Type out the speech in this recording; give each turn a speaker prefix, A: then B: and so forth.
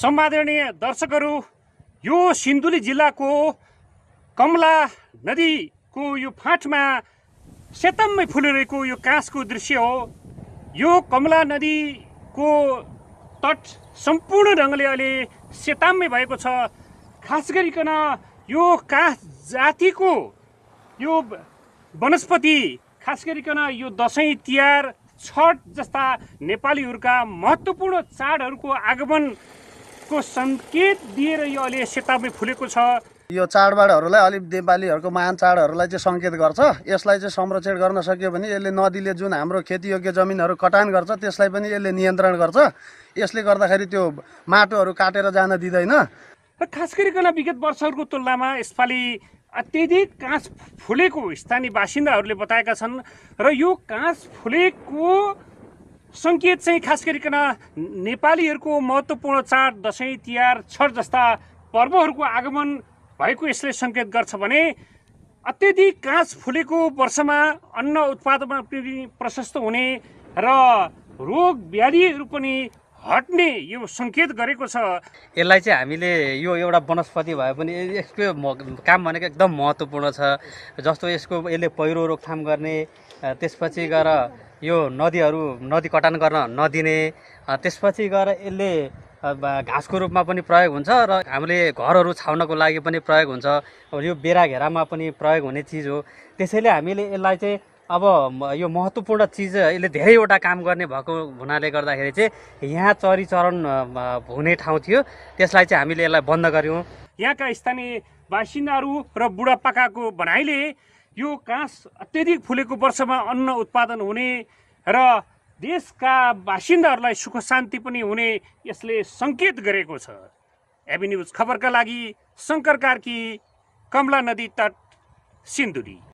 A: सम्मादरणीय दर्शकहरू यो सिन्धुली जिल्लाको कमला नदीको यो फाँटमा सेतम्मै फुलिरहेको यो काँसको दृश्य हो यो कमला नदीको तट सम्पूर्ण ढङ्गले अहिले सेताम्मै भएको छ खास गरिकन यो काँस जातिको यो वनस्पति खास गरिकन यो दसैँ तिहार छठ जस्ता नेपालीहरूका महत्त्वपूर्ण चाडहरूको आगमन यसको सङ्केत दिएर यो अहिले सेतामै फुलेको छ
B: यो चाडबाडहरूलाई अलिक नेपालीहरूको महान चाडहरूलाई चाहिँ सङ्केत गर्छ यसलाई चाहिँ संरक्षण गर्न सक्यो भने यसले नदीले जुन हाम्रो खेतीयोग्य जमिनहरू कटान गर्छ त्यसलाई पनि यसले नियन्त्रण गर्छ यसले गर्दाखेरि त्यो माटोहरू काटेर जान दिँदैन
A: र खास गरिकन विगत वर्षहरूको तुलनामा यसपालि अत्यधिक काँस फुलेको स्थानीय बासिन्दाहरूले बताएका छन् र यो काँस फुलेको सङ्केत चाहिँ खास गरिकन नेपालीहरूको महत्त्वपूर्ण चाड दसैँ तिहार छठ जस्ता पर्वहरूको आगमन भएको यसले सङ्केत गर्छ भने अत्यधिक काँच फुलेको वर्षमा अन्न उत्पादनमा पनि प्रशस्त हुने र रोग व्याधिहरू पनि हट्ने यो सङ्केत गरेको छ
C: यसलाई चाहिँ हामीले यो एउटा वनस्पति भए पनि यसको काम भनेको एकदम महत्त्वपूर्ण छ जस्तो यसको यसले पहिरो रोकथाम गर्ने त्यसपछि गएर यो नदीहरू नदी कटान गर्न नदिने त्यसपछि गएर यसले घाँसको रूपमा पनि प्रयोग हुन्छ र हामीले घरहरू छाउनको लागि पनि प्रयोग हुन्छ अब यो बेरा घेरामा पनि प्रयोग हुने चिज हो त्यसैले हामीले यसलाई चाहिँ अब यो महत्त्वपूर्ण चिज यसले धेरैवटा काम गर्ने भएको हुनाले गर्दाखेरि चाहिँ यहाँ चरिचरण हुने ठाउँ
A: थियो त्यसलाई
C: चाहिँ हामीले यसलाई बन्द गऱ्यौँ
A: यहाँका स्थानीय बासिन्दाहरू र बुढापाकाको भनाइले यो काँस अत्यधिक फुलेको वर्षमा अन्न उत्पादन हुने र देशका बासिन्दाहरूलाई सुख शान्ति पनि हुने यसले सङ्केत गरेको छ एभिन्युज खबरका लागि शङ्कर कार्की कमला नदी तट सिन्धुली